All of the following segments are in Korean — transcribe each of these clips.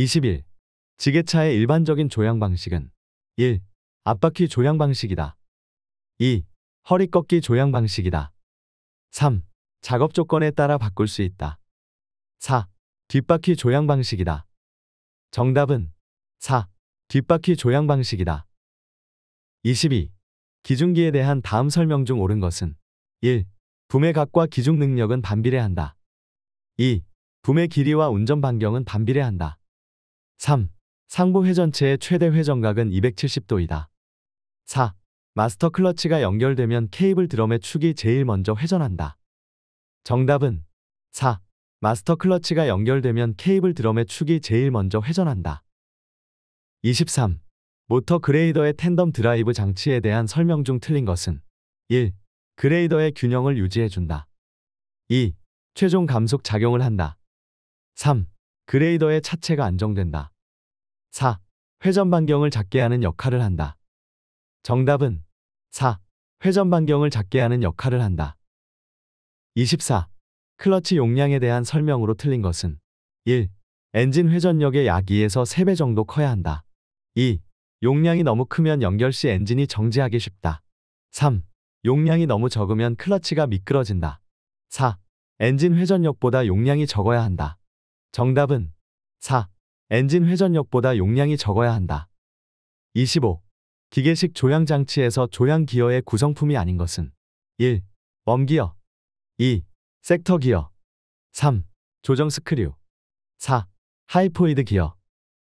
21. 지게차의 일반적인 조향 방식은 1. 앞바퀴 조향 방식이다. 2. 허리 꺾기 조향 방식이다. 3. 작업 조건에 따라 바꿀 수 있다. 4. 뒷바퀴 조향 방식이다. 정답은 4. 뒷바퀴 조향 방식이다. 22. 기중기에 대한 다음 설명 중 옳은 것은 1. 붐의 각과 기중 능력은 반비례한다. 2. 붐의 길이와 운전 반경은 반비례한다. 3. 상부 회전체의 최대 회전각은 270도이다. 4. 마스터 클러치가 연결되면 케이블 드럼의 축이 제일 먼저 회전한다. 정답은 4. 마스터 클러치가 연결되면 케이블 드럼의 축이 제일 먼저 회전한다. 23. 모터 그레이더의 텐덤 드라이브 장치에 대한 설명 중 틀린 것은 1. 그레이더의 균형을 유지해준다. 2. 최종 감속 작용을 한다. 3. 그레이더의 차체가 안정된다. 4. 회전 반경을 작게 하는 역할을 한다. 정답은 4. 회전 반경을 작게 하는 역할을 한다. 24. 클러치 용량에 대한 설명으로 틀린 것은 1. 엔진 회전력의 약 2에서 3배 정도 커야 한다. 2. 용량이 너무 크면 연결 시 엔진이 정지하기 쉽다. 3. 용량이 너무 적으면 클러치가 미끄러진다. 4. 엔진 회전력보다 용량이 적어야 한다. 정답은 4. 엔진 회전력보다 용량이 적어야 한다. 25. 기계식 조향 장치에서 조향 기어의 구성품이 아닌 것은 1. 웜기어 2. 섹터 기어 3. 조정 스크류 4. 하이포이드 기어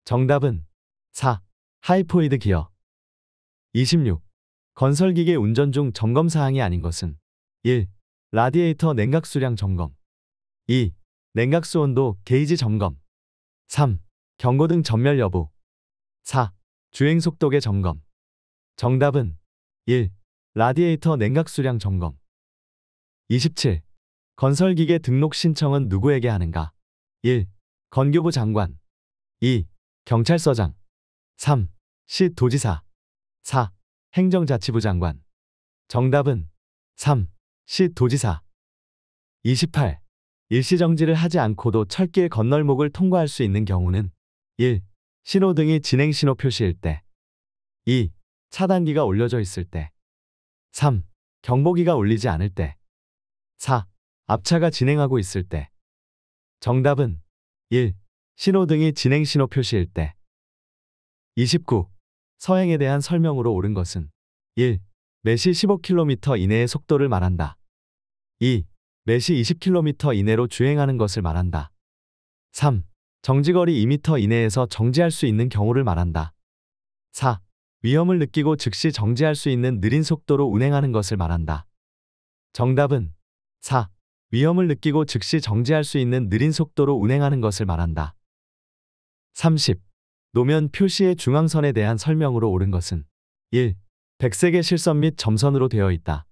정답은 4. 하이포이드 기어 26. 건설기계 운전 중 점검 사항이 아닌 것은 1. 라디에이터 냉각 수량 점검 2. 냉각수 온도 게이지 점검 3. 경고등 전멸 여부 4. 주행 속도계 점검 정답은 1. 라디에이터 냉각수량 점검 27. 건설기계 등록 신청은 누구에게 하는가 1. 건교부 장관 2. 경찰서장 3. 시 도지사 4. 행정자치부 장관 정답은 3. 시 도지사 28. 일시정지를 하지 않고도 철길 건널목을 통과할 수 있는 경우는 1. 신호등이 진행신호 표시일 때 2. 차단기가 올려져 있을 때 3. 경보기가 울리지 않을 때 4. 앞차가 진행하고 있을 때 정답은 1. 신호등이 진행신호 표시일 때 29. 서행에 대한 설명으로 옳은 것은 1. 매시 15km 이내의 속도를 말한다. 2. 매시 20km 이내로 주행하는 것을 말한다. 3. 정지거리 2m 이내에서 정지할 수 있는 경우를 말한다. 4. 위험을 느끼고 즉시 정지할 수 있는 느린 속도로 운행하는 것을 말한다. 정답은 4. 위험을 느끼고 즉시 정지할 수 있는 느린 속도로 운행하는 것을 말한다. 30. 노면 표시의 중앙선에 대한 설명으로 옳은 것은 1. 백색의 실선 및 점선으로 되어 있다.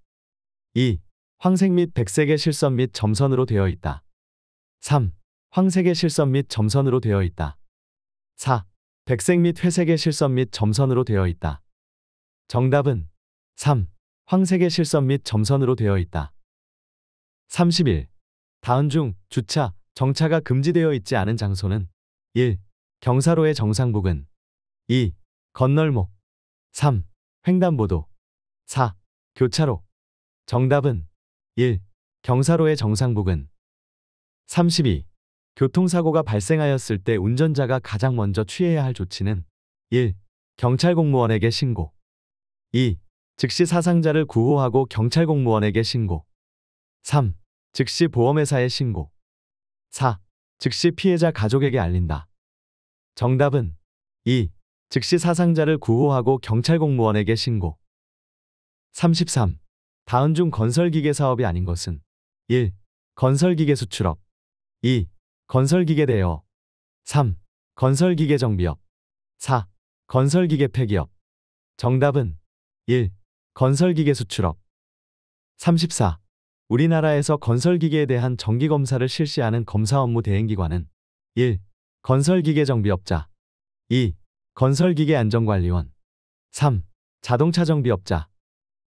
2. 황색 및 백색의 실선 및 점선으로 되어 있다. 3. 황색의 실선 및 점선으로 되어 있다. 4. 백색 및 회색의 실선 및 점선으로 되어 있다. 정답은 3. 황색의 실선 및 점선으로 되어 있다. 31. 다음 중 주차, 정차가 금지되어 있지 않은 장소는 1. 경사로의 정상 부근 2. 건널목 3. 횡단보도 4. 교차로 정답은 1. 경사로의 정상복은 32. 교통사고가 발생하였을 때 운전자가 가장 먼저 취해야 할 조치는 1. 경찰 공무원에게 신고 2. 즉시 사상자를 구호하고 경찰 공무원에게 신고 3. 즉시 보험회사에 신고 4. 즉시 피해자 가족에게 알린다. 정답은 2. 즉시 사상자를 구호하고 경찰 공무원에게 신고 33. 다음중 건설기계 사업이 아닌 것은 1. 건설기계 수출업 2. 건설기계 대여 3. 건설기계 정비업 4. 건설기계 폐기업 정답은 1. 건설기계 수출업 34. 우리나라에서 건설기계에 대한 정기검사를 실시하는 검사 업무 대행기관은 1. 건설기계 정비업자 2. 건설기계 안전관리원 3. 자동차 정비업자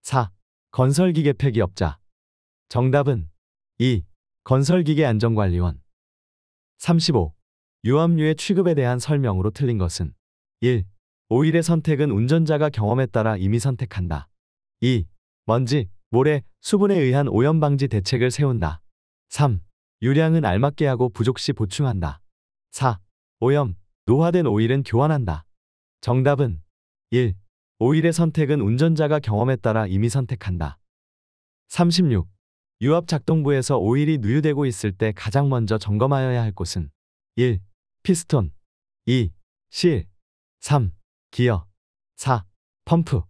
4. 건설기계 폐기업자 정답은 2. 건설기계 안전관리원 35. 유압류의 취급에 대한 설명으로 틀린 것은 1. 오일의 선택은 운전자가 경험에 따라 이미 선택한다. 2. 먼지, 모래, 수분에 의한 오염 방지 대책을 세운다. 3. 유량은 알맞게 하고 부족 시 보충한다. 4. 오염, 노화된 오일은 교환한다. 정답은 1. 5일의 선택은 운전자가 경험에 따라 이미 선택한다. 36. 유압 작동부에서 오일이 누유되고 있을 때 가장 먼저 점검하여야 할 곳은 1. 피스톤 2. 실 3. 기어 4. 펌프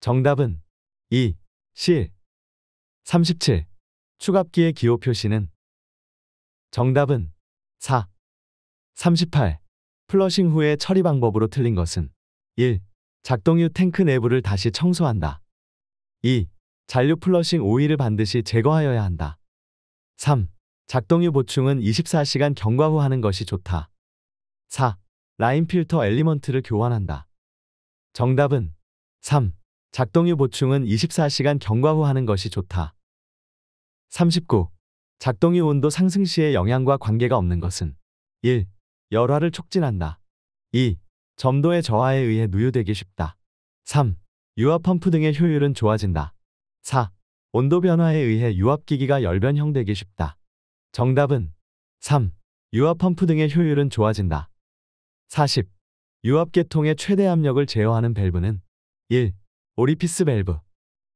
정답은 2. 실 37. 추갑기의 기호 표시는 정답은 4. 38. 플러싱 후의 처리 방법으로 틀린 것은 1. 작동 유 탱크 내부를 다시 청소한다. 2. 잔류 플러싱 오일을 반드시 제거하여야 한다. 3. 작동 유 보충은 24시간 경과 후 하는 것이 좋다. 4. 라인 필터 엘리먼트를 교환한다. 정답은 3. 작동 유 보충은 24시간 경과 후 하는 것이 좋다. 39. 작동 유 온도 상승 시의 영향과 관계가 없는 것은 1. 열화를 촉진한다. 2. 점도의 저하에 의해 누유되기 쉽다. 3. 유압 펌프 등의 효율은 좋아진다. 4. 온도 변화에 의해 유압기기가 열변형되기 쉽다. 정답은 3. 유압 펌프 등의 효율은 좋아진다. 40. 유압 계통의 최대 압력을 제어하는 밸브는 1. 오리피스 밸브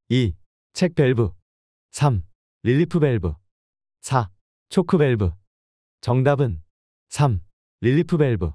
2. 책 밸브 3. 릴리프 밸브 4. 초크 밸브 정답은 3. 릴리프 밸브